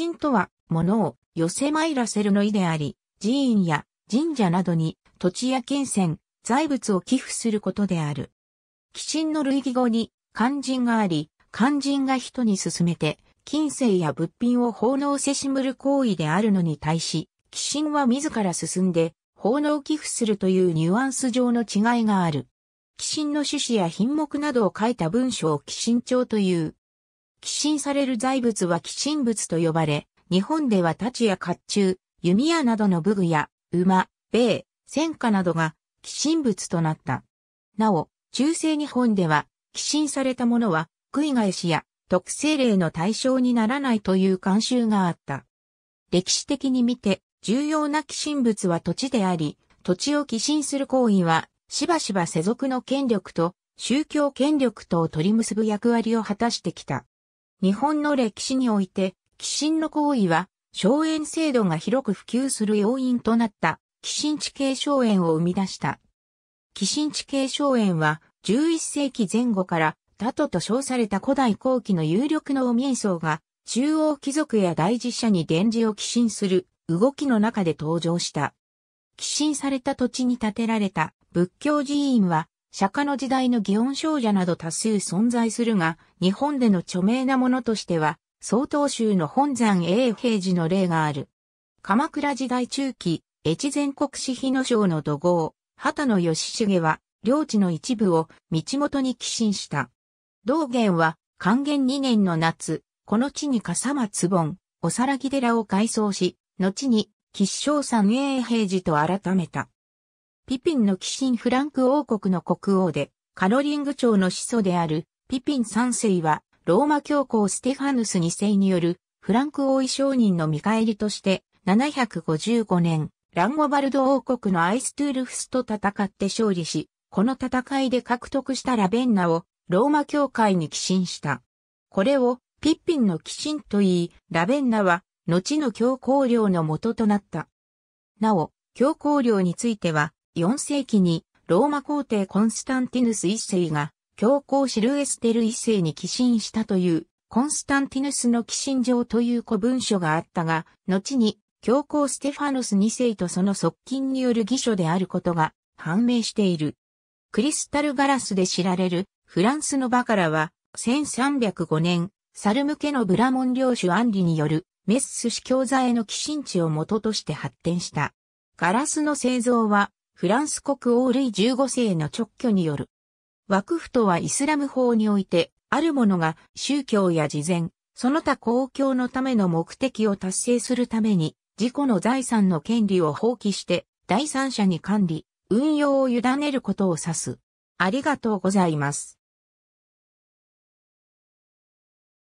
神とは、物を寄せまいらせるの意であり、寺院や神社などに土地や金銭、財物を寄付することである。寄神の類義語に肝心があり、肝心が人に勧めて、金銭や物品を奉納せしむる行為であるのに対し、寄神は自ら進んで、奉納寄付するというニュアンス上の違いがある。寄神の趣旨や品目などを書いた文章を寄神帳という。寄進される財物は寄進物と呼ばれ、日本では太刀や甲冑、弓矢などの武具や、馬、米、戦火などが寄進物となった。なお、中世日本では、寄進されたものは、食い返しや特性例の対象にならないという慣習があった。歴史的に見て、重要な寄進物は土地であり、土地を寄進する行為は、しばしば世俗の権力と宗教権力とを取り結ぶ役割を果たしてきた。日本の歴史において、寄進の行為は、荘園制度が広く普及する要因となった、寄進地形荘園を生み出した。寄進地形荘園は、11世紀前後から、他都と称された古代後期の有力農民層が、中央貴族や大事社に伝授を寄進する動きの中で登場した。寄進された土地に建てられた仏教寺院は釈迦の時代の祇園少女など多数存在するが、日本での著名なものとしては、曹洞宗の本山永平寺の例がある。鎌倉時代中期、越前国史日野省の土豪、畑野義重は、領地の一部を道元に寄進した。道元は、還元2年の夏、この地に笠松盆、おさらぎ寺を改装し、後に、吉祥山永平寺と改めた。ピピンの寄進フランク王国の国王で、カロリング朝の始祖であるピピン三世は、ローマ教皇ステファヌス2世によるフランク王位商人の見返りとして、755年、ランゴバルド王国のアイストゥールフスと戦って勝利し、この戦いで獲得したラベンナをローマ教会に寄進した。これをピッピンの寄進と言い、ラベンナは後の教皇領の元となった。なお、教皇領については、4世紀にローマ皇帝コンスタンティヌス一世が教皇シルエステル一世に寄進したというコンスタンティヌスの寄進状という古文書があったが、後に教皇ステファノス二世とその側近による偽書であることが判明している。クリスタルガラスで知られるフランスのバカラは1305年、サルム家のブラモン領主アンリによるメッス司教座への寄進地を元として発展した。ガラスの製造はフランス国王類15世の直居による。枠府とはイスラム法において、ある者が宗教や事前、その他公共のための目的を達成するために、自己の財産の権利を放棄して、第三者に管理、運用を委ねることを指す。ありがとうございます。